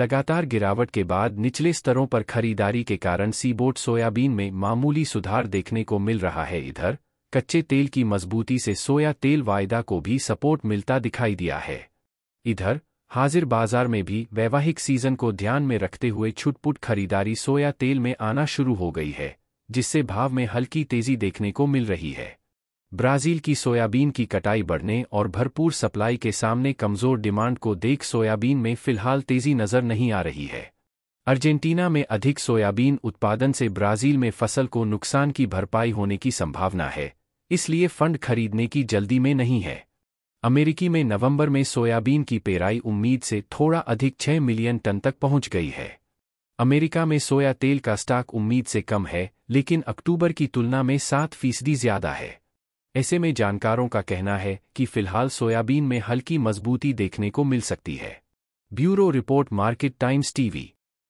लगातार गिरावट के बाद निचले स्तरों पर खरीदारी के कारण सीबोट सोयाबीन में मामूली सुधार देखने को मिल रहा है इधर कच्चे तेल की मजबूती से सोया तेल वायदा को भी सपोर्ट मिलता दिखाई दिया है इधर हाजिर बाजार में भी वैवाहिक सीजन को ध्यान में रखते हुए छुटपुट खरीदारी सोया तेल में आना शुरू हो गई है जिससे भाव में हल्की तेजी देखने को मिल रही है ब्राजील की सोयाबीन की कटाई बढ़ने और भरपूर सप्लाई के सामने कमजोर डिमांड को देख सोयाबीन में फिलहाल तेजी नजर नहीं आ रही है अर्जेंटीना में अधिक सोयाबीन उत्पादन से ब्राजील में फसल को नुकसान की भरपाई होने की संभावना है इसलिए फंड खरीदने की जल्दी में नहीं है अमेरिकी में नवंबर में सोयाबीन की पेराई उम्मीद से थोड़ा अधिक 6 मिलियन टन तक पहुंच गई है अमेरिका में सोया तेल का स्टॉक उम्मीद से कम है लेकिन अक्टूबर की तुलना में सात फीसदी ज्यादा है ऐसे में जानकारों का कहना है कि फिलहाल सोयाबीन में हल्की मजबूती देखने को मिल सकती है bureau report Market Times TV